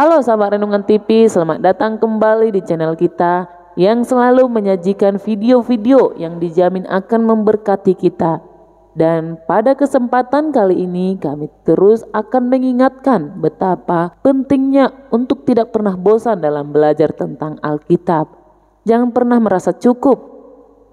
Halo sahabat Renungan TV, selamat datang kembali di channel kita yang selalu menyajikan video-video yang dijamin akan memberkati kita. Dan pada kesempatan kali ini kami terus akan mengingatkan betapa pentingnya untuk tidak pernah bosan dalam belajar tentang Alkitab. Jangan pernah merasa cukup,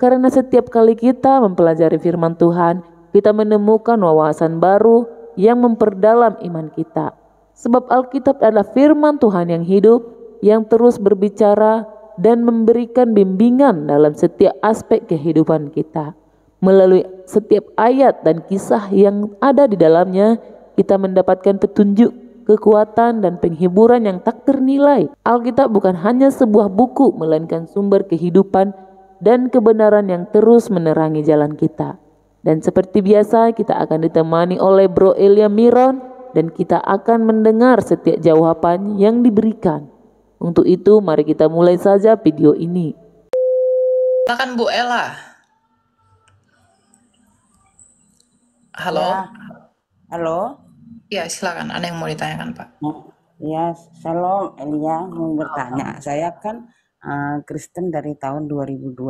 karena setiap kali kita mempelajari firman Tuhan, kita menemukan wawasan baru yang memperdalam iman kita sebab Alkitab adalah firman Tuhan yang hidup, yang terus berbicara dan memberikan bimbingan dalam setiap aspek kehidupan kita. Melalui setiap ayat dan kisah yang ada di dalamnya, kita mendapatkan petunjuk, kekuatan, dan penghiburan yang tak ternilai. Alkitab bukan hanya sebuah buku, melainkan sumber kehidupan dan kebenaran yang terus menerangi jalan kita. Dan seperti biasa, kita akan ditemani oleh Bro Elia Miron dan kita akan mendengar setiap jawaban yang diberikan. Untuk itu, mari kita mulai saja video ini. Silakan Bu Ella. Halo. Ya. Halo. Ya, silakan. Ada yang mau ditanyakan, Pak? Ya, ya Shalom Elia mau bertanya. Halo. Saya kan uh, Kristen dari tahun 2002. Uh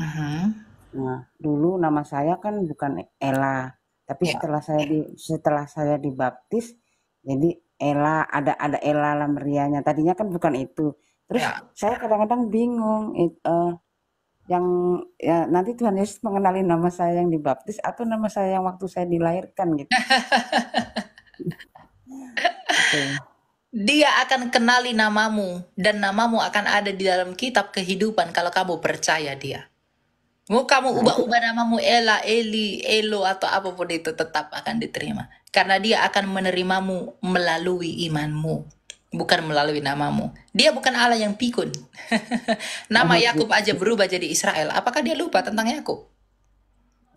-huh. Nah, dulu nama saya kan bukan Ella. Tapi ya. setelah saya di setelah saya dibaptis jadi Ella ada ada Ella Lamrianya. Tadinya kan bukan itu. Terus ya. saya kadang-kadang bingung uh, yang ya nanti Tuhan Yesus mengenali nama saya yang dibaptis atau nama saya yang waktu saya dilahirkan gitu. gitu. Dia akan kenali namamu dan namamu akan ada di dalam kitab kehidupan kalau kamu percaya dia. Mau kamu ubah-ubah namamu Ella, Eli, Elo atau apapun itu tetap akan diterima. Karena dia akan menerimamu melalui imanmu, bukan melalui namamu. Dia bukan Allah yang pikun. Nama Yakub aja berubah jadi Israel. Apakah dia lupa tentang Yakub?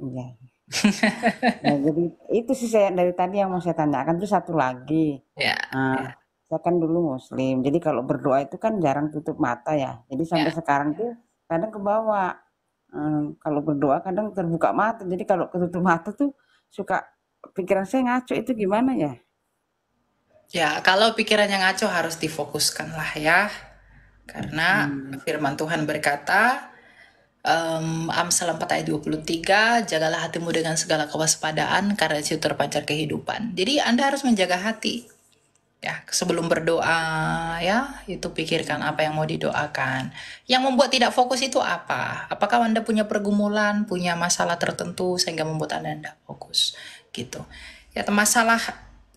Iya. nah, jadi itu sih saya dari tadi yang mau saya tanyakan itu satu lagi. Ya. Uh, ya. Ah, saya kan dulu muslim. Jadi kalau berdoa itu kan jarang tutup mata ya. Jadi sampai ya. sekarang tuh kadang ke bawah Eh, kalau berdoa kadang terbuka mata jadi kalau ketutup mata tuh suka pikiran saya ngaco itu gimana ya ya kalau pikirannya ngaco harus difokuskan lah ya karena hmm. firman Tuhan berkata um, Amsal 4 ayat 23 jagalah hatimu dengan segala kewaspadaan karena situ terpancar kehidupan jadi Anda harus menjaga hati ya sebelum berdoa ya itu pikirkan apa yang mau didoakan yang membuat tidak fokus itu apa apakah anda punya pergumulan punya masalah tertentu sehingga membuat anda tidak fokus gitu ya masalah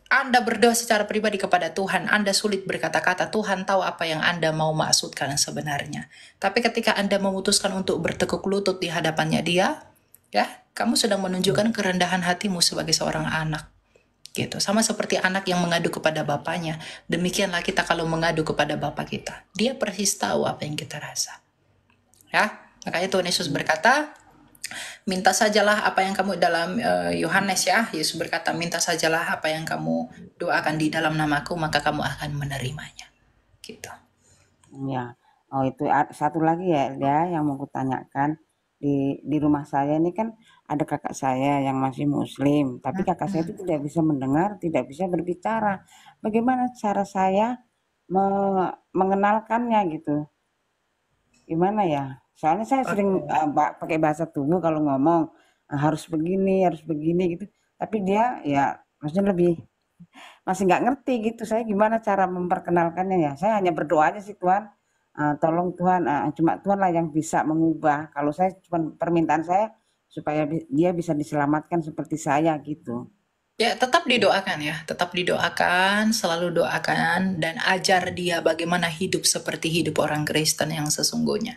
anda berdoa secara pribadi kepada Tuhan anda sulit berkata-kata Tuhan tahu apa yang anda mau maksudkan sebenarnya tapi ketika anda memutuskan untuk bertekuk lutut di hadapannya dia ya kamu sedang menunjukkan kerendahan hatimu sebagai seorang anak gitu. Sama seperti anak yang mengadu kepada bapaknya, demikianlah kita kalau mengadu kepada bapak kita. Dia persis tahu apa yang kita rasa. Ya, makanya Tuhan Yesus berkata, minta sajalah apa yang kamu dalam eh, Yohanes uh, ya, Yesus berkata, minta sajalah apa yang kamu doakan di dalam namaku, maka kamu akan menerimanya. Gitu. Ya. Oh, itu satu lagi ya, ya yang mau kutanyakan di di rumah saya ini kan ada kakak saya yang masih muslim, tapi ah, kakak saya itu ah. tidak bisa mendengar, tidak bisa berbicara. Bagaimana cara saya me mengenalkannya gitu? Gimana ya? Soalnya saya sering uh, pakai bahasa tubuh kalau ngomong ah, harus begini, harus begini gitu. Tapi dia ya maksudnya lebih masih nggak ngerti gitu. Saya gimana cara memperkenalkannya ya? Saya hanya berdoa aja sih Tuhan. Uh, tolong Tuhan, uh, cuma Tuhan lah yang bisa mengubah. Kalau saya cuma permintaan saya, supaya dia bisa diselamatkan seperti saya gitu. Ya, tetap didoakan ya, tetap didoakan, selalu doakan dan ajar dia bagaimana hidup seperti hidup orang Kristen yang sesungguhnya.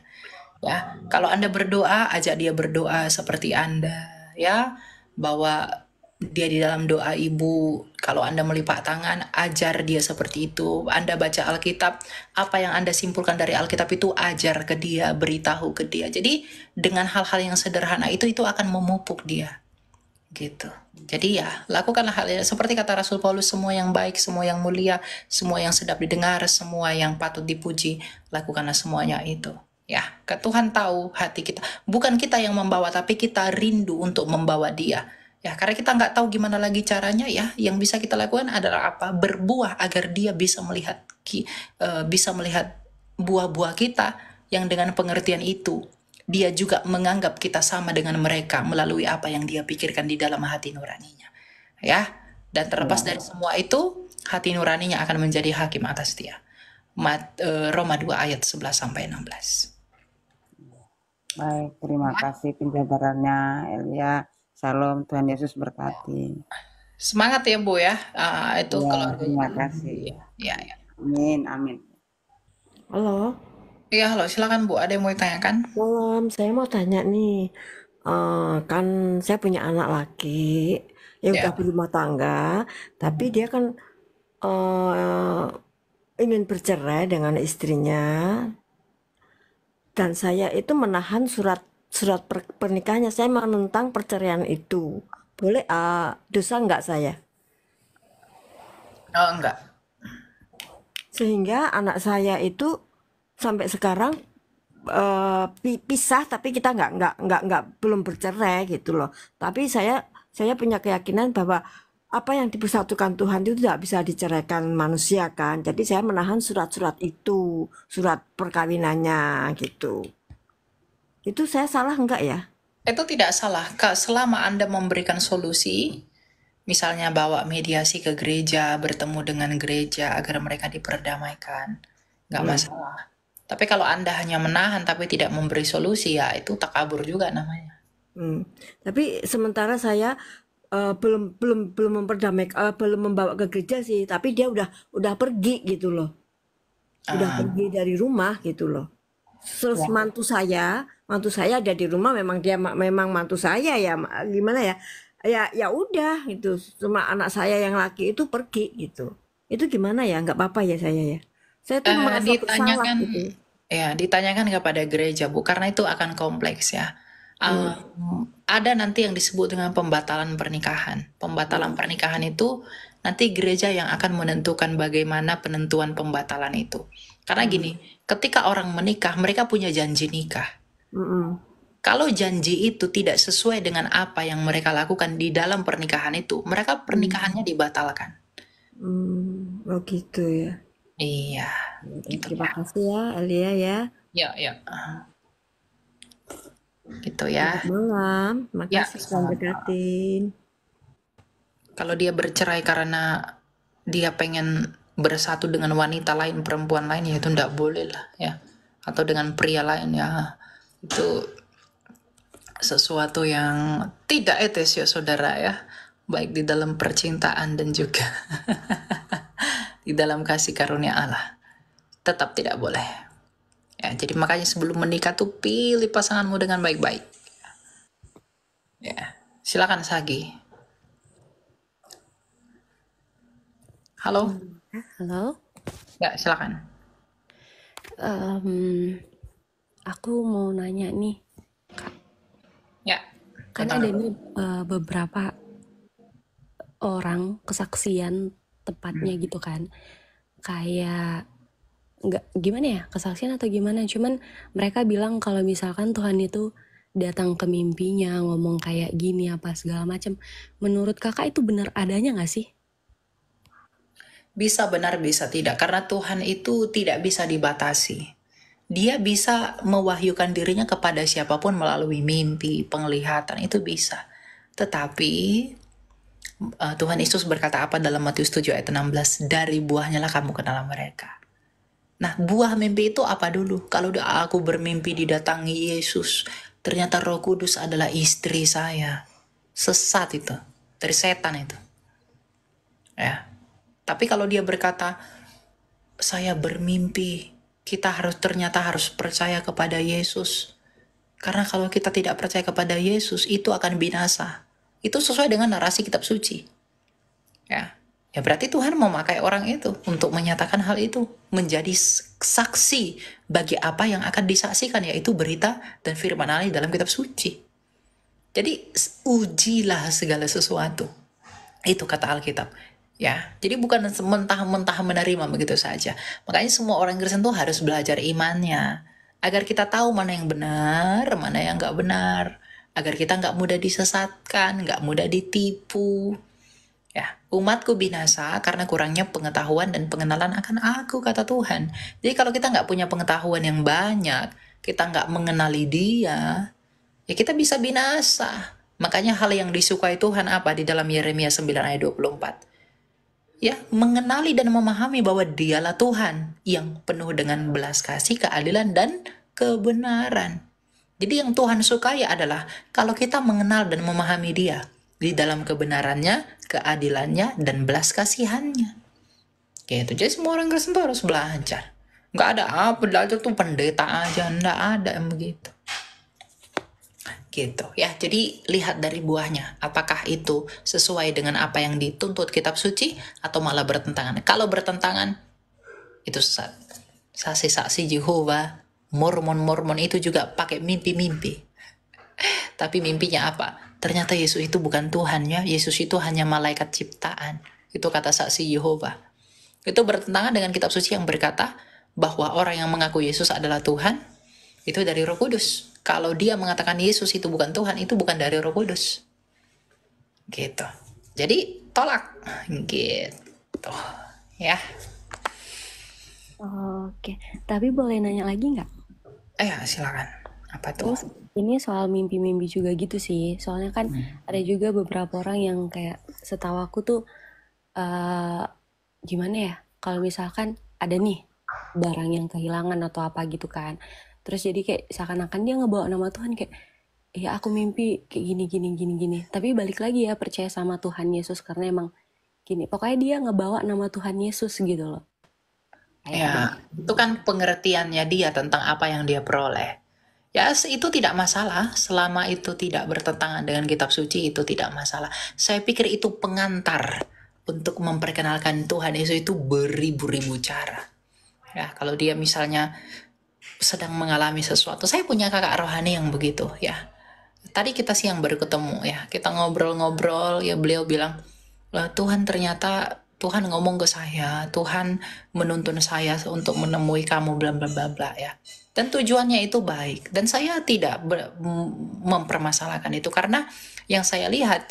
Ya, kalau Anda berdoa, ajak dia berdoa seperti Anda ya, bahwa dia di dalam doa ibu, kalau Anda melipat tangan, ajar dia seperti itu. Anda baca Alkitab, apa yang Anda simpulkan dari Alkitab itu ajar ke dia, beritahu ke dia. Jadi dengan hal-hal yang sederhana itu itu akan memupuk dia. Gitu. Jadi ya, lakukanlah hal yang seperti kata Rasul Paulus, semua yang baik, semua yang mulia, semua yang sedap didengar, semua yang patut dipuji, lakukanlah semuanya itu. Ya, Tuhan tahu hati kita. Bukan kita yang membawa, tapi kita rindu untuk membawa dia Ya, karena kita nggak tahu gimana lagi caranya ya. Yang bisa kita lakukan adalah apa? Berbuah agar dia bisa melihat ki, e, bisa melihat buah-buah kita yang dengan pengertian itu dia juga menganggap kita sama dengan mereka melalui apa yang dia pikirkan di dalam hati nuraninya. Ya, dan terlepas hmm. dari semua itu, hati nuraninya akan menjadi hakim atas dia. Mat, e, Roma 2 ayat 11 sampai 16. Baik, terima ya. kasih penjabarannya Elia. Salam, Tuhan Yesus berkati. Semangat ya Bu ya, uh, itu ya, kalau terima kasih. Ya, ya. Amin, amin. Halo. Iya, halo. Silakan Bu, ada yang mau ditanyakan? Malam, saya mau tanya nih. Uh, kan saya punya anak laki yang ya. udah berumah tangga, tapi hmm. dia kan uh, ingin bercerai dengan istrinya. Dan saya itu menahan surat surat per pernikahannya saya menentang perceraian itu boleh uh, dosa enggak saya oh enggak sehingga anak saya itu sampai sekarang uh, pisah tapi kita enggak enggak enggak enggak belum bercerai gitu loh tapi saya saya punya keyakinan bahwa apa yang dipersatukan Tuhan itu tidak bisa diceraikan manusia kan jadi saya menahan surat-surat itu surat perkawinannya gitu itu saya salah enggak ya? Itu tidak salah, Kak. Selama Anda memberikan solusi, misalnya bawa mediasi ke gereja, bertemu dengan gereja agar mereka diperdamaikan, enggak hmm. masalah. Tapi kalau Anda hanya menahan tapi tidak memberi solusi, ya itu takabur juga namanya. Hmm. Tapi sementara saya uh, belum belum belum memperdamai uh, belum membawa ke gereja sih, tapi dia udah udah pergi gitu loh. Udah uh. pergi dari rumah gitu loh terus ya. mantu saya mantu saya ada di rumah memang dia memang mantu saya ya gimana ya ya ya udah itu cuma anak saya yang laki itu pergi gitu itu gimana ya nggak apa-apa ya saya ya saya tuh uh, merasa ditanyakan salah, gitu. ya ditanyakan kepada gereja bu karena itu akan kompleks ya Uh, ada nanti yang disebut dengan pembatalan pernikahan. Pembatalan iya. pernikahan itu nanti gereja yang akan menentukan bagaimana penentuan pembatalan itu. Karena hmm. gini, ketika orang menikah mereka punya janji nikah. Mm-mm. Kalau janji itu tidak sesuai dengan apa yang mereka lakukan di dalam pernikahan itu, mereka mm. pernikahannya dibatalkan. Hmm, oh gitu ya. Iya. Gitu Terima ya. kasih ya, Alia ya. Ya, ya. Gitu ya. Malam. Makasih ya, sudah Kalau dia bercerai karena dia pengen bersatu dengan wanita lain perempuan lain ya itu tidak boleh lah ya atau dengan pria lain ya itu sesuatu yang tidak etis ya saudara ya baik di dalam percintaan dan juga di dalam kasih karunia Allah tetap tidak boleh ya jadi makanya sebelum menikah tuh pilih pasanganmu dengan baik-baik ya silakan Sagi halo hmm. Halo. Ya, silakan. Um, aku mau nanya nih, Kak. Ya. Kan ada ini uh, eh, beberapa orang kesaksian tepatnya hmm. gitu kan. Kayak nggak gimana ya kesaksian atau gimana cuman mereka bilang kalau misalkan Tuhan itu datang ke mimpinya ngomong kayak gini apa segala macam menurut kakak itu benar adanya nggak sih bisa benar, bisa tidak. Karena Tuhan itu tidak bisa dibatasi. Dia bisa mewahyukan dirinya kepada siapapun melalui mimpi, penglihatan, itu bisa. Tetapi eh, Tuhan Yesus berkata apa dalam Matius 7 ayat 16? Dari buahnya lah kamu kenal mereka. Nah, buah mimpi itu apa dulu? Kalau aku bermimpi didatangi Yesus, ternyata Roh Kudus adalah istri saya. Sesat itu, dari setan itu. Ya. Tapi kalau dia berkata, saya bermimpi, kita harus ternyata harus percaya kepada Yesus. Karena kalau kita tidak percaya kepada Yesus, itu akan binasa. Itu sesuai dengan narasi kitab suci. Ya. Ya berarti Tuhan memakai orang itu untuk menyatakan hal itu, menjadi saksi bagi apa yang akan disaksikan yaitu berita dan firman Allah dalam kitab suci. Jadi ujilah segala sesuatu. Itu kata Alkitab. Ya, jadi bukan mentah-mentah menerima begitu saja. Makanya semua orang Kristen tuh harus belajar imannya agar kita tahu mana yang benar, mana yang nggak benar, agar kita nggak mudah disesatkan, nggak mudah ditipu. Ya, umatku binasa karena kurangnya pengetahuan dan pengenalan akan Aku kata Tuhan. Jadi kalau kita nggak punya pengetahuan yang banyak, kita nggak mengenali Dia, ya kita bisa binasa. Makanya hal yang disukai Tuhan apa di dalam Yeremia 9 ayat 24? ya mengenali dan memahami bahwa dialah Tuhan yang penuh dengan belas kasih, keadilan dan kebenaran. Jadi yang Tuhan sukai adalah kalau kita mengenal dan memahami dia di dalam kebenarannya, keadilannya, dan belas kasihannya. Gitu. Jadi semua orang Kristen harus belajar. Nggak ada apa, belajar tuh pendeta aja, nggak ada yang begitu gitu ya. Jadi lihat dari buahnya, apakah itu sesuai dengan apa yang dituntut kitab suci atau malah bertentangan. Kalau bertentangan itu sesat. Saksi-saksi Jehovah, Mormon-Mormon itu juga pakai mimpi-mimpi. Tapi mimpinya apa? Ternyata Yesus itu bukan Tuhan ya. Yesus itu hanya malaikat ciptaan. Itu kata saksi Yehova Itu bertentangan dengan kitab suci yang berkata bahwa orang yang mengaku Yesus adalah Tuhan itu dari Roh Kudus kalau dia mengatakan Yesus itu bukan Tuhan, itu bukan dari Roh Kudus. Gitu. Jadi tolak. Gitu. Ya. Oke, tapi boleh nanya lagi nggak? Eh, ya silakan. Apa tuh? Terus, ini soal mimpi-mimpi juga gitu sih. Soalnya kan hmm. ada juga beberapa orang yang kayak setahu aku tuh uh, gimana ya? Kalau misalkan ada nih barang yang kehilangan atau apa gitu kan terus jadi kayak seakan-akan dia ngebawa nama Tuhan kayak ya aku mimpi kayak gini gini gini gini tapi balik lagi ya percaya sama Tuhan Yesus karena emang gini pokoknya dia ngebawa nama Tuhan Yesus gitu loh Ayah, ya iya. itu kan pengertiannya dia tentang apa yang dia peroleh ya itu tidak masalah selama itu tidak bertentangan dengan kitab suci itu tidak masalah saya pikir itu pengantar untuk memperkenalkan Tuhan Yesus itu beribu-ribu cara ya kalau dia misalnya sedang mengalami sesuatu. Saya punya kakak rohani yang begitu ya. Tadi kita siang baru ketemu ya. Kita ngobrol-ngobrol ya beliau bilang, "Tuhan ternyata Tuhan ngomong ke saya, Tuhan menuntun saya untuk menemui kamu bla bla bla bla ya." Dan tujuannya itu baik dan saya tidak mempermasalahkan itu karena yang saya lihat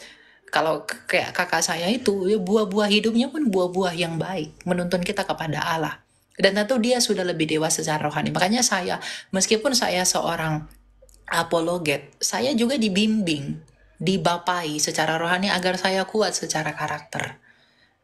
kalau kayak kakak saya itu ya buah-buah hidupnya pun buah-buah yang baik menuntun kita kepada Allah dan tentu dia sudah lebih dewasa secara rohani. Makanya saya, meskipun saya seorang apologet, saya juga dibimbing, dibapai secara rohani agar saya kuat secara karakter.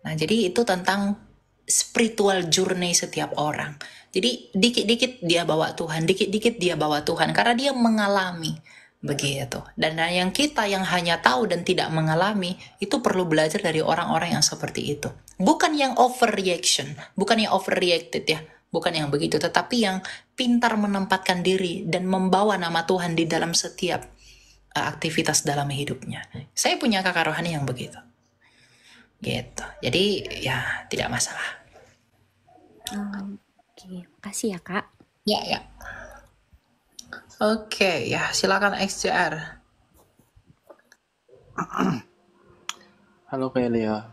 Nah, jadi itu tentang spiritual journey setiap orang. Jadi dikit-dikit dia bawa Tuhan, dikit-dikit dia bawa Tuhan karena dia mengalami Nah. begitu. Dan nah, yang kita yang hanya tahu dan tidak mengalami itu perlu belajar dari orang-orang yang seperti itu. Bukan yang overreaction, bukan yang overreacted ya, bukan yang begitu, tetapi yang pintar menempatkan diri dan membawa nama Tuhan di dalam setiap eh, aktivitas dalam hidupnya. Saya punya kakak rohani yang begitu. Gitu. Jadi ya tidak masalah. Oke, okay. kasih ya, Kak. Ya, ya. Oke, ya silakan XJR. Halo Kelia.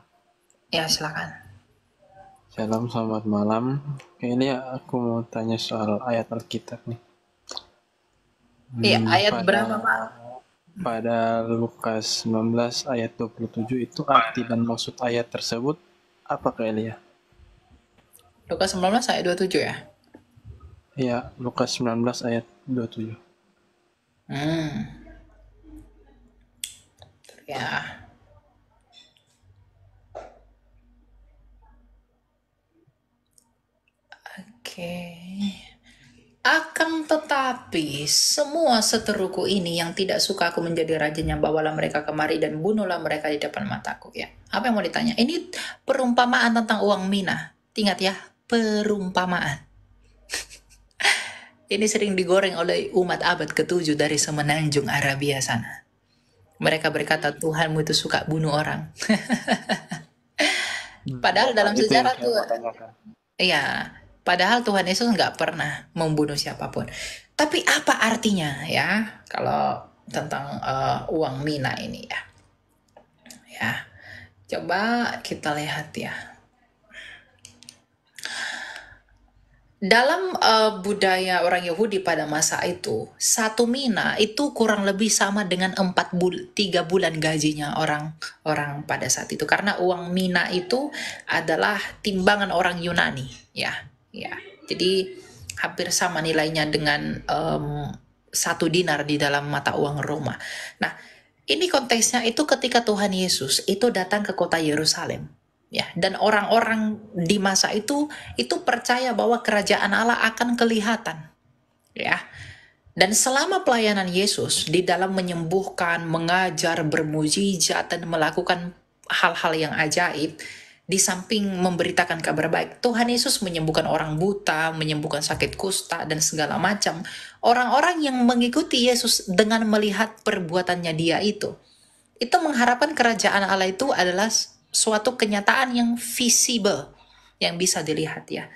Ya silakan. Salam selamat malam. Kelia, aku mau tanya soal ayat Alkitab nih. Iya, hmm, ayat pada, berapa Pak? Pada Lukas 19 ayat 27 itu arti dan maksud ayat tersebut apa Kelia? Lukas 19 ayat 27 ya? Iya, Lukas 19 ayat 27. Hmm. Ya. Oke. Akan tetapi semua seteruku ini yang tidak suka aku menjadi rajanya bawalah mereka kemari dan bunuhlah mereka di depan mataku ya. Apa yang mau ditanya? Ini perumpamaan tentang uang mina. Ingat ya, perumpamaan ini sering digoreng oleh umat abad ketujuh dari semenanjung Arabia sana. Mereka berkata Tuhanmu itu suka bunuh orang. Hmm. padahal dalam sejarah itu, iya, padahal Tuhan Yesus nggak pernah membunuh siapapun. Tapi apa artinya ya kalau tentang uh, uang mina ini ya? Ya, coba kita lihat ya. Dalam uh, budaya orang Yahudi pada masa itu, satu mina itu kurang lebih sama dengan empat bul tiga bulan gajinya orang orang pada saat itu karena uang mina itu adalah timbangan orang Yunani, ya, ya. Jadi hampir sama nilainya dengan um, satu dinar di dalam mata uang Roma. Nah, ini konteksnya itu ketika Tuhan Yesus itu datang ke kota Yerusalem ya dan orang-orang di masa itu itu percaya bahwa kerajaan Allah akan kelihatan ya dan selama pelayanan Yesus di dalam menyembuhkan, mengajar, bermujizat dan melakukan hal-hal yang ajaib di samping memberitakan kabar baik, Tuhan Yesus menyembuhkan orang buta, menyembuhkan sakit kusta dan segala macam. Orang-orang yang mengikuti Yesus dengan melihat perbuatannya dia itu, itu mengharapkan kerajaan Allah itu adalah suatu kenyataan yang visible yang bisa dilihat ya.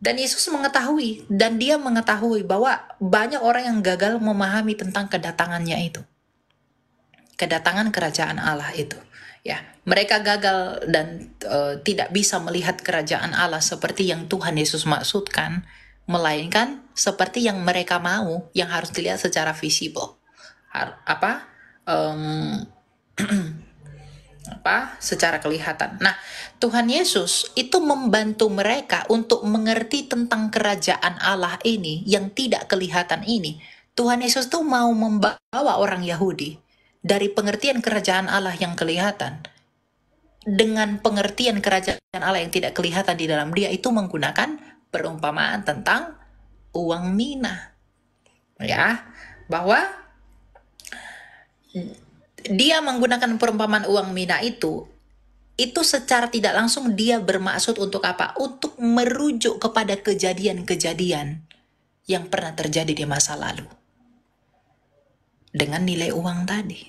Dan Yesus mengetahui dan dia mengetahui bahwa banyak orang yang gagal memahami tentang kedatangannya itu. Kedatangan kerajaan Allah itu ya. Mereka gagal dan e, tidak bisa melihat kerajaan Allah seperti yang Tuhan Yesus maksudkan, melainkan seperti yang mereka mau yang harus dilihat secara visible. Har, apa? Um, apa secara kelihatan. Nah, Tuhan Yesus itu membantu mereka untuk mengerti tentang kerajaan Allah ini yang tidak kelihatan ini. Tuhan Yesus tuh mau membawa orang Yahudi dari pengertian kerajaan Allah yang kelihatan dengan pengertian kerajaan Allah yang tidak kelihatan di dalam dia itu menggunakan perumpamaan tentang uang mina. Ya, bahwa dia menggunakan perumpamaan uang mina itu, itu secara tidak langsung dia bermaksud untuk apa? Untuk merujuk kepada kejadian-kejadian yang pernah terjadi di masa lalu. Dengan nilai uang tadi.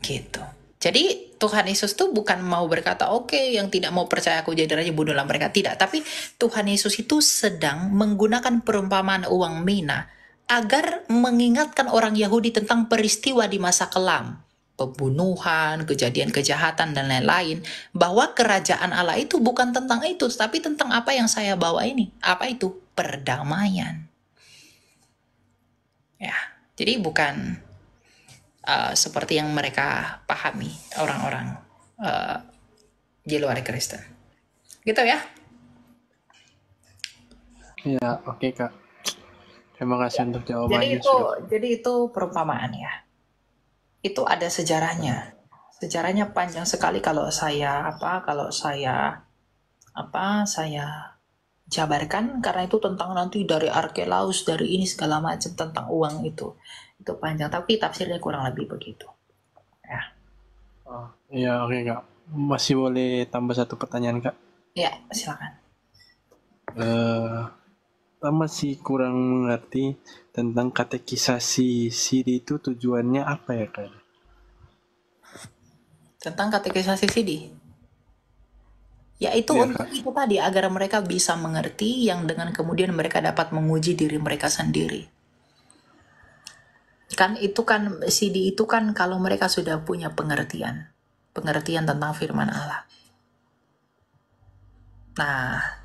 Gitu. Jadi Tuhan Yesus itu bukan mau berkata, oke okay, yang tidak mau percaya aku jadi raja bunuhlah mereka. Tidak, tapi Tuhan Yesus itu sedang menggunakan perumpamaan uang mina agar mengingatkan orang Yahudi tentang peristiwa di masa kelam, pembunuhan, kejadian kejahatan, dan lain-lain, bahwa kerajaan Allah itu bukan tentang itu, tapi tentang apa yang saya bawa ini. Apa itu? Perdamaian. Ya, jadi bukan uh, seperti yang mereka pahami orang-orang uh, di luar Kristen. Gitu ya? Ya, oke okay, Kak. Terima kasih ya. untuk jawabannya. Jadi itu, jadi itu perumpamaan ya. Itu ada sejarahnya. Sejarahnya panjang sekali kalau saya apa kalau saya apa saya jabarkan karena itu tentang nanti dari Arkelaus dari ini segala macam tentang uang itu itu panjang tapi tafsirnya kurang lebih begitu ya oh, iya oke okay, kak masih boleh tambah satu pertanyaan kak Iya, silakan uh, kita masih kurang mengerti tentang katekisasi CD itu tujuannya apa ya kan? Tentang katekisasi CD? Yaitu ya, iya, untuk itu tadi agar mereka bisa mengerti yang dengan kemudian mereka dapat menguji diri mereka sendiri. Kan itu kan CD itu kan kalau mereka sudah punya pengertian, pengertian tentang firman Allah. Nah,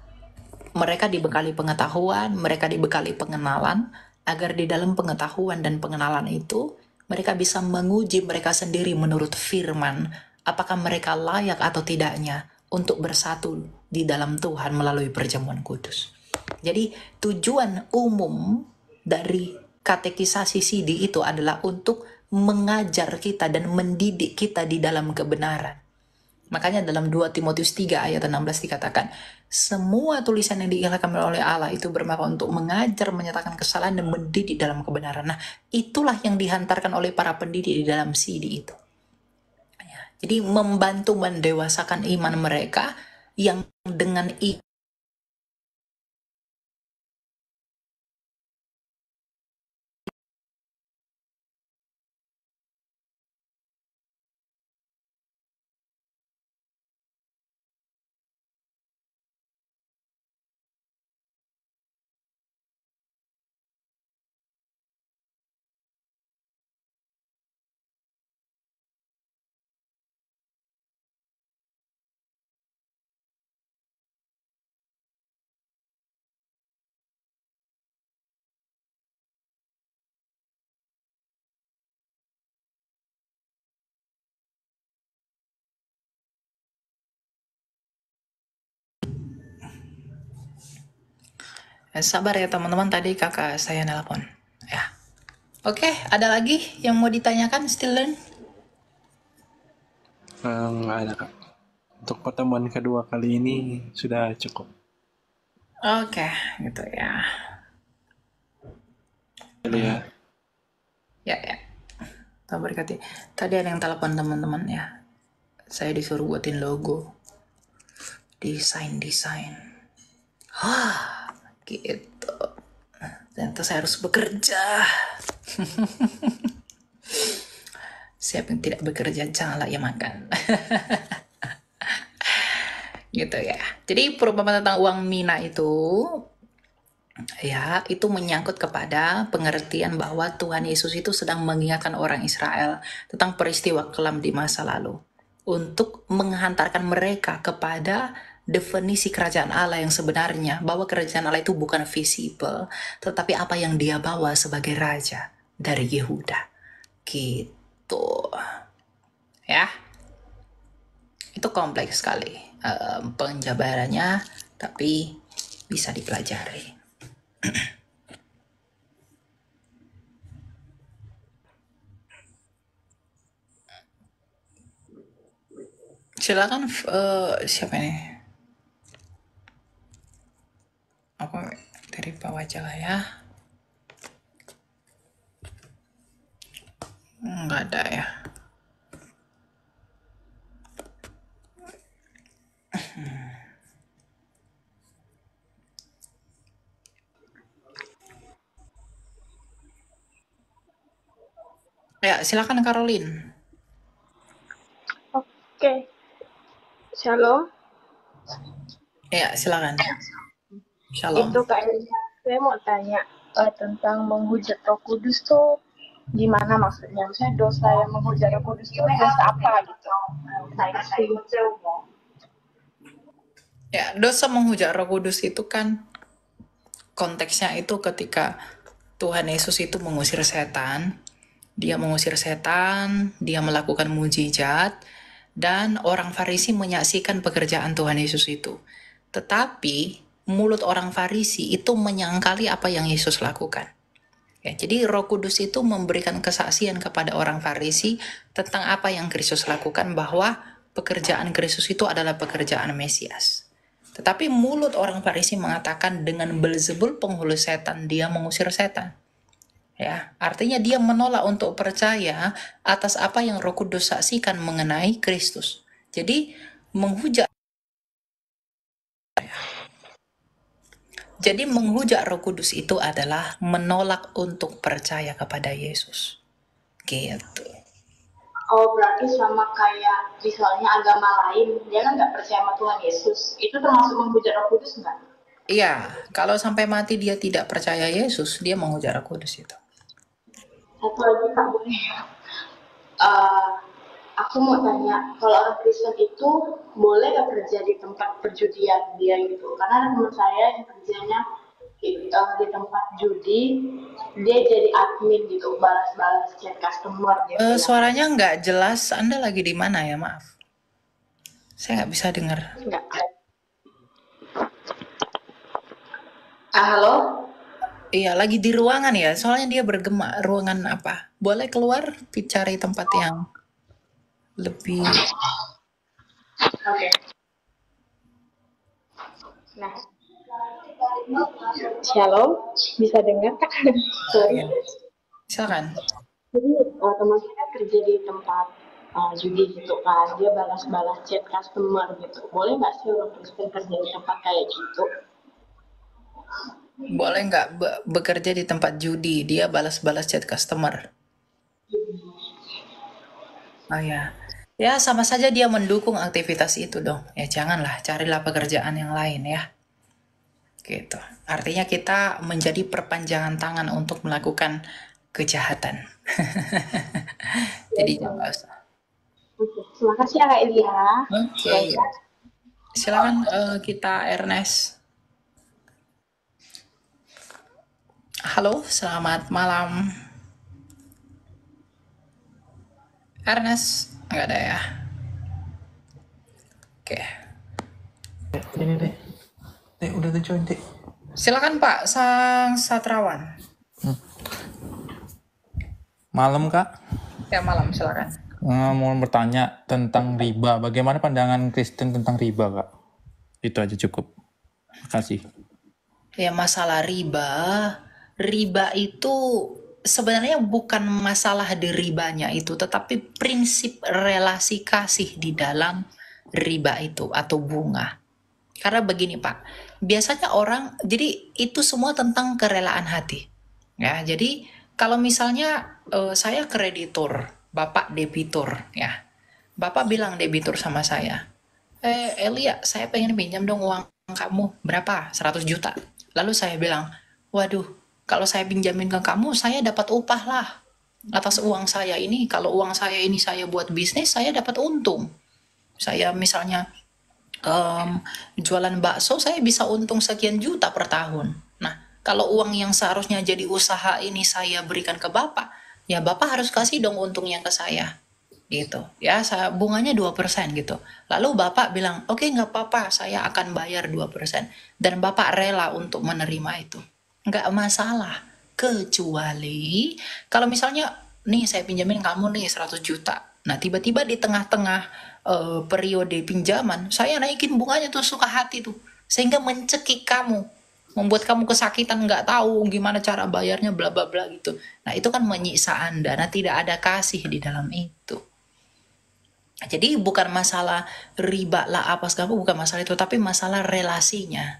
mereka dibekali pengetahuan, mereka dibekali pengenalan, agar di dalam pengetahuan dan pengenalan itu mereka bisa menguji mereka sendiri menurut firman, apakah mereka layak atau tidaknya untuk bersatu di dalam Tuhan melalui perjamuan kudus. Jadi tujuan umum dari katekisasi CD itu adalah untuk mengajar kita dan mendidik kita di dalam kebenaran. Makanya dalam 2 Timotius 3 ayat 16 dikatakan, semua tulisan yang diilhamkan oleh Allah itu bermakna untuk mengajar, menyatakan kesalahan, dan mendidik dalam kebenaran. Nah, itulah yang dihantarkan oleh para pendidik di dalam CD itu. Ya, jadi membantu mendewasakan iman mereka yang dengan Eh, sabar ya teman-teman tadi kakak saya nelpon ya oke okay, ada lagi yang mau ditanyakan still learn um, ada kak untuk pertemuan kedua kali ini sudah cukup oke okay, gitu ya. ya ya ya ya tak berkati tadi ada yang telepon teman-teman ya saya disuruh buatin logo desain desain Hah gitu dan saya harus bekerja siapa yang tidak bekerja janganlah ia makan gitu ya jadi perumpamaan tentang uang mina itu ya itu menyangkut kepada pengertian bahwa Tuhan Yesus itu sedang mengingatkan orang Israel tentang peristiwa kelam di masa lalu untuk menghantarkan mereka kepada definisi kerajaan Allah yang sebenarnya bahwa kerajaan Allah itu bukan visible tetapi apa yang dia bawa sebagai raja dari Yehuda gitu ya itu kompleks sekali um, penjabarannya tapi bisa dipelajari silakan uh, siapa ini aku dari bawah aja lah ya nggak ada ya Ya, silakan Caroline. Oke. Okay. Shalom. Ya, silakan. Ya, Shalom. Itu kayaknya saya mau tanya uh, tentang menghujat Roh Kudus tuh gimana maksudnya? Maksudnya dosa yang menghujat Roh Kudus itu dosa apa gitu? Ya, dosa menghujat Roh Kudus itu kan konteksnya itu ketika Tuhan Yesus itu mengusir setan, dia mengusir setan, dia melakukan mujizat, dan orang Farisi menyaksikan pekerjaan Tuhan Yesus itu. Tetapi mulut orang Farisi itu menyangkali apa yang Yesus lakukan. Ya, jadi Roh Kudus itu memberikan kesaksian kepada orang Farisi tentang apa yang Kristus lakukan bahwa pekerjaan Kristus itu adalah pekerjaan Mesias. Tetapi mulut orang Farisi mengatakan dengan Belzebul penghulu setan dia mengusir setan. Ya, artinya dia menolak untuk percaya atas apa yang Roh Kudus saksikan mengenai Kristus. Jadi menghujat Jadi menghujat Roh Kudus itu adalah menolak untuk percaya kepada Yesus. Gitu. Oh berarti sama kayak misalnya agama lain, dia kan nggak percaya sama Tuhan Yesus. Itu termasuk menghujat Roh Kudus nggak? Iya, kalau sampai mati dia tidak percaya Yesus, dia menghujat Roh Kudus itu. Satu lagi tak boleh. Uh, aku mau tanya kalau orang Kristen itu boleh nggak kerja di tempat perjudian dia gitu karena menurut teman saya yang kerjanya gitu, di tempat judi dia jadi admin gitu balas-balas chat customer gitu. Uh, suaranya nggak jelas anda lagi di mana ya maaf saya nggak bisa dengar ah, halo Iya, lagi di ruangan ya. Soalnya dia bergema. Ruangan apa? Boleh keluar cari tempat yang lebih Oke. Okay. Nah. Shalom, bisa dengar Kak? Iya. Silakan. Jadi uh, teman saya kerja di tempat uh, eh, judi gitu kan, dia balas-balas chat customer gitu. Boleh nggak sih orang Kristen kerja di tempat kayak gitu? Boleh nggak be bekerja di tempat judi, dia balas-balas chat customer? Oh ya, ya sama saja dia mendukung aktivitas itu dong. Ya janganlah, carilah pekerjaan yang lain ya. Gitu. Artinya kita menjadi perpanjangan tangan untuk melakukan kejahatan. Jadi jangan ya, usah. Terima kasih ya Kak Elia. Oke. Okay. Silakan uh, kita Ernest. Halo, selamat malam. Ernest. Enggak ada ya. Oke. Ini deh. Dek, udah tuh join, Dek. Silakan Pak Sang Satrawan. Hmm. Malam, Kak. Ya, malam, silakan. Eh, mau bertanya tentang riba. Bagaimana pandangan Kristen tentang riba, Kak? Itu aja cukup. kasih. Ya, masalah riba. Riba itu sebenarnya bukan masalah deribanya itu, tetapi prinsip relasi kasih di dalam riba itu atau bunga. Karena begini Pak, biasanya orang jadi itu semua tentang kerelaan hati. Ya, jadi kalau misalnya uh, saya kreditur, Bapak debitur ya. Bapak bilang debitur sama saya. Eh Elia, ya, saya pengen pinjam dong uang kamu berapa? 100 juta. Lalu saya bilang, "Waduh, kalau saya pinjamin ke kamu saya dapat upah lah atas hmm. uang saya ini kalau uang saya ini saya buat bisnis saya dapat untung saya misalnya um, jualan bakso saya bisa untung sekian juta per tahun nah kalau uang yang seharusnya jadi usaha ini saya berikan ke bapak ya bapak harus kasih dong untungnya ke saya gitu ya saya bunganya 2% gitu lalu bapak bilang oke okay, nggak apa-apa saya akan bayar 2% dan bapak rela untuk menerima itu nggak masalah kecuali kalau misalnya nih saya pinjamin kamu nih 100 juta nah tiba-tiba di tengah-tengah uh, periode pinjaman saya naikin bunganya tuh suka hati tuh sehingga mencekik kamu membuat kamu kesakitan nggak tahu gimana cara bayarnya bla bla bla gitu nah itu kan menyiksa anda nah tidak ada kasih di dalam itu jadi bukan masalah riba lah apa segala bukan masalah itu tapi masalah relasinya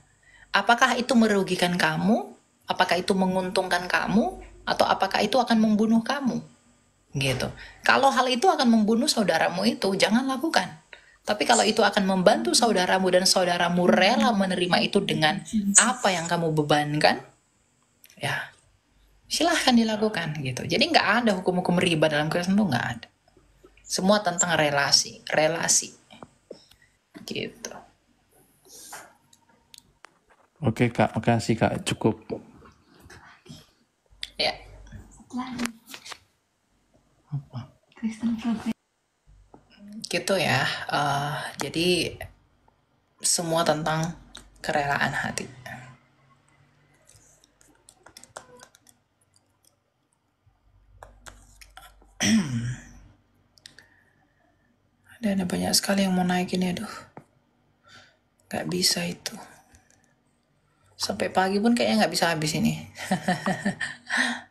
apakah itu merugikan kamu apakah itu menguntungkan kamu atau apakah itu akan membunuh kamu gitu kalau hal itu akan membunuh saudaramu itu jangan lakukan tapi kalau itu akan membantu saudaramu dan saudaramu rela menerima itu dengan apa yang kamu bebankan ya silahkan dilakukan gitu jadi nggak ada hukum-hukum riba dalam Kristen tuh nggak ada semua tentang relasi relasi gitu Oke kak, makasih kak, cukup Ya. gitu ya uh, jadi semua tentang kerelaan hati dan ada banyak sekali yang mau naikin ya aduh nggak bisa itu sampai pagi pun kayaknya nggak bisa habis ini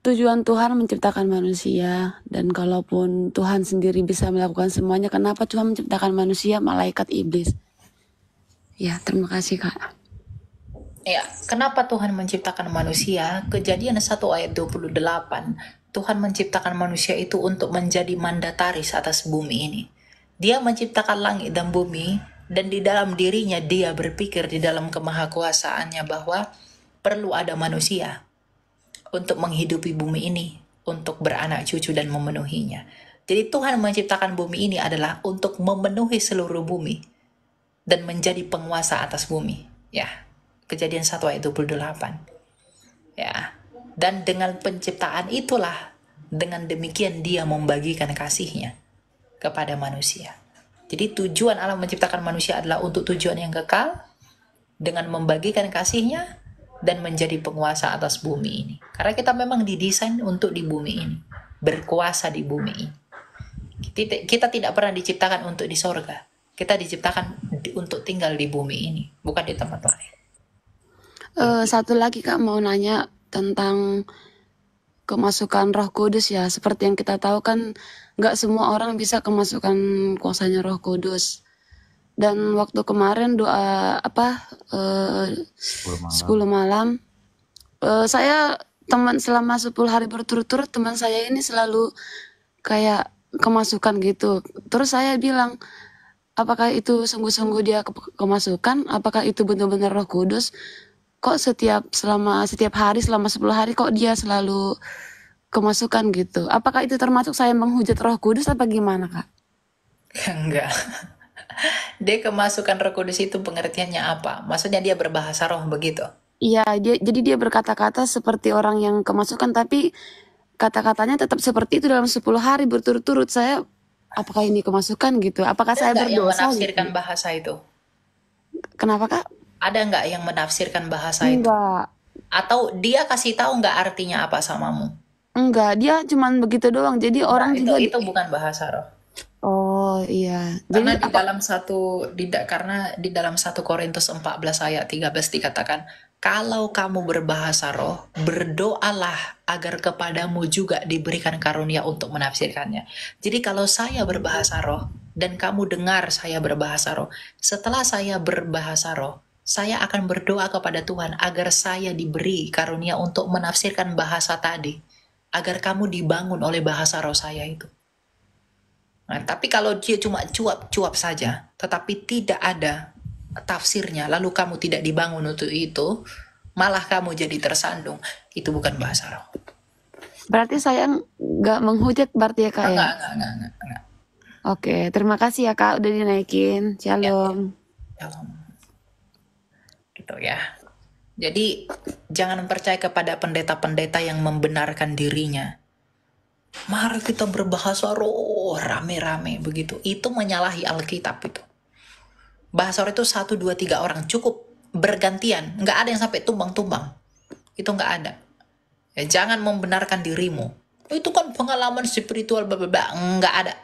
tujuan Tuhan menciptakan manusia dan kalaupun Tuhan sendiri bisa melakukan semuanya kenapa Tuhan menciptakan manusia malaikat iblis ya terima kasih kak ya kenapa Tuhan menciptakan manusia kejadian 1 ayat 28 Tuhan menciptakan manusia itu untuk menjadi mandataris atas bumi ini dia menciptakan langit dan bumi dan di dalam dirinya dia berpikir di dalam kemahakuasaannya bahwa perlu ada manusia untuk menghidupi bumi ini, untuk beranak cucu dan memenuhinya. Jadi Tuhan menciptakan bumi ini adalah untuk memenuhi seluruh bumi dan menjadi penguasa atas bumi. Ya, kejadian 1 ayat 28. Ya, dan dengan penciptaan itulah, dengan demikian dia membagikan kasihnya kepada manusia. Jadi tujuan Allah menciptakan manusia adalah untuk tujuan yang kekal, dengan membagikan kasihnya, dan menjadi penguasa atas bumi ini. Karena kita memang didesain untuk di bumi ini, berkuasa di bumi ini. Kita, kita tidak pernah diciptakan untuk di sorga. Kita diciptakan di, untuk tinggal di bumi ini, bukan di tempat lain. Uh, satu lagi kak mau nanya tentang kemasukan Roh Kudus ya. Seperti yang kita tahu kan, nggak semua orang bisa kemasukan kuasanya Roh Kudus dan waktu kemarin doa apa eh, 10 malam, 10 malam eh, saya teman selama 10 hari berturut-turut teman saya ini selalu kayak kemasukan gitu terus saya bilang apakah itu sungguh-sungguh dia ke kemasukan apakah itu benar-benar Roh Kudus kok setiap selama setiap hari selama 10 hari kok dia selalu kemasukan gitu apakah itu termasuk saya menghujat Roh Kudus apa gimana Kak? enggak dia kemasukan Roh Kudus itu pengertiannya apa? Maksudnya dia berbahasa roh begitu? Iya, dia jadi dia berkata-kata seperti orang yang kemasukan tapi kata-katanya tetap seperti itu dalam 10 hari berturut-turut. Saya apakah ini kemasukan gitu? Apakah Ada saya berdosa? Yang menafsirkan gitu? bahasa itu. Kenapa kak? Ada nggak yang menafsirkan bahasa enggak. itu? Enggak. Atau dia kasih tahu nggak artinya apa samamu? Enggak, dia cuman begitu doang. Jadi nah, orang itu, juga itu bukan bahasa roh. Oh iya. Karena Jadi, di apa? dalam satu di karena di dalam satu Korintus 14 ayat 13 dikatakan, "Kalau kamu berbahasa roh, berdoalah agar kepadamu juga diberikan karunia untuk menafsirkannya." Jadi kalau saya berbahasa roh dan kamu dengar saya berbahasa roh, setelah saya berbahasa roh, saya akan berdoa kepada Tuhan agar saya diberi karunia untuk menafsirkan bahasa tadi, agar kamu dibangun oleh bahasa roh saya itu. Nah, tapi kalau dia cuma cuap-cuap saja, tetapi tidak ada tafsirnya, lalu kamu tidak dibangun untuk itu, malah kamu jadi tersandung, itu bukan bahasa Roh. Berarti saya nggak menghujat berarti ya kak ya? Enggak, enggak, enggak, enggak, Oke, terima kasih ya kak udah dinaikin. Shalom. Ya, ya. shalom. Gitu ya. Jadi jangan percaya kepada pendeta-pendeta yang membenarkan dirinya Mari kita berbahasa roh rame-rame begitu. Itu menyalahi Alkitab itu. Bahasa roh itu satu dua tiga orang cukup bergantian. Nggak ada yang sampai tumbang-tumbang. Itu nggak ada. Ya, jangan membenarkan dirimu. Itu kan pengalaman spiritual bla nggak ada.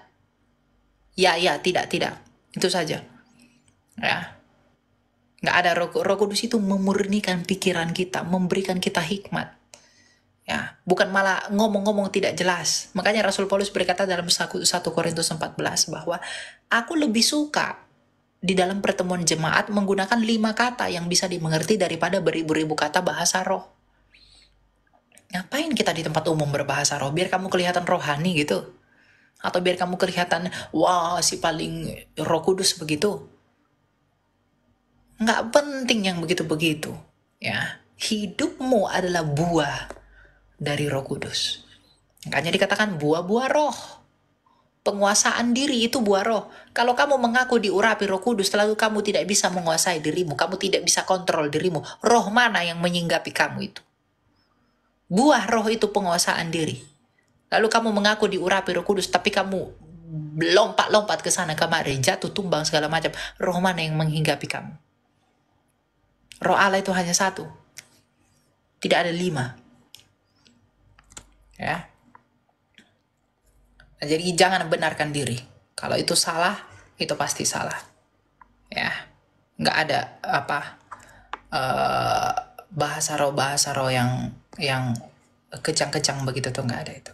Ya ya tidak tidak. Itu saja. Ya. Nggak ada roh, roh kudus itu memurnikan pikiran kita, memberikan kita hikmat ya bukan malah ngomong-ngomong tidak jelas makanya Rasul Paulus berkata dalam 1 Korintus 14 bahwa aku lebih suka di dalam pertemuan jemaat menggunakan lima kata yang bisa dimengerti daripada beribu-ribu kata bahasa roh ngapain kita di tempat umum berbahasa roh biar kamu kelihatan rohani gitu atau biar kamu kelihatan wah si paling roh kudus begitu nggak penting yang begitu-begitu ya hidupmu adalah buah dari Roh Kudus. Makanya dikatakan buah-buah roh. Penguasaan diri itu buah roh. Kalau kamu mengaku diurapi Roh Kudus, lalu kamu tidak bisa menguasai dirimu, kamu tidak bisa kontrol dirimu. Roh mana yang menyinggapi kamu itu? Buah roh itu penguasaan diri. Lalu kamu mengaku diurapi Roh Kudus, tapi kamu lompat-lompat ke sana kemari, jatuh tumbang segala macam. Roh mana yang menghinggapi kamu? Roh Allah itu hanya satu. Tidak ada lima. Ya. Nah, jadi jangan benarkan diri. Kalau itu salah, itu pasti salah. Ya. Nggak ada apa uh, bahasa roh bahasa roh yang yang kejang-kejang begitu tuh nggak ada itu.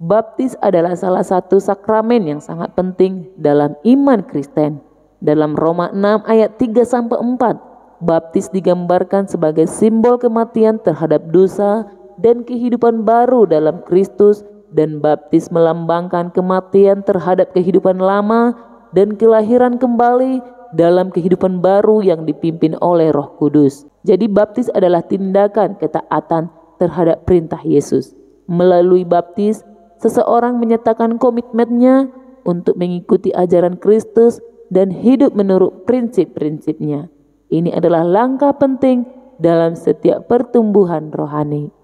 Baptis adalah salah satu sakramen yang sangat penting dalam iman Kristen. Dalam Roma 6 ayat 3 sampai 4, baptis digambarkan sebagai simbol kematian terhadap dosa dan kehidupan baru dalam Kristus dan baptis melambangkan kematian terhadap kehidupan lama dan kelahiran kembali dalam kehidupan baru yang dipimpin oleh Roh Kudus. Jadi baptis adalah tindakan ketaatan terhadap perintah Yesus. Melalui baptis, seseorang menyatakan komitmennya untuk mengikuti ajaran Kristus dan hidup menurut prinsip-prinsipnya. Ini adalah langkah penting dalam setiap pertumbuhan rohani.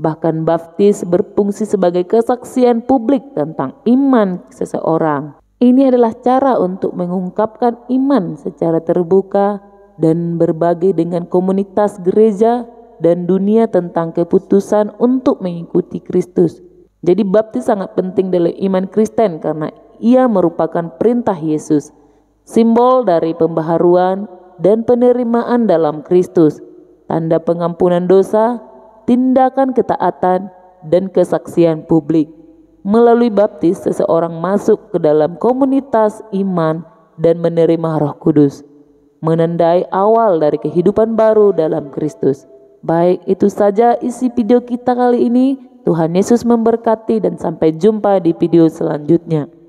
Bahkan baptis berfungsi sebagai kesaksian publik tentang iman seseorang. Ini adalah cara untuk mengungkapkan iman secara terbuka dan berbagi dengan komunitas gereja dan dunia tentang keputusan untuk mengikuti Kristus. Jadi baptis sangat penting dalam iman Kristen karena ia merupakan perintah Yesus, simbol dari pembaharuan dan penerimaan dalam Kristus, tanda pengampunan dosa, tindakan ketaatan, dan kesaksian publik. Melalui baptis, seseorang masuk ke dalam komunitas iman dan menerima Roh Kudus, menandai awal dari kehidupan baru dalam Kristus. Baik, itu saja isi video kita kali ini. Tuhan Yesus memberkati, dan sampai jumpa di video selanjutnya.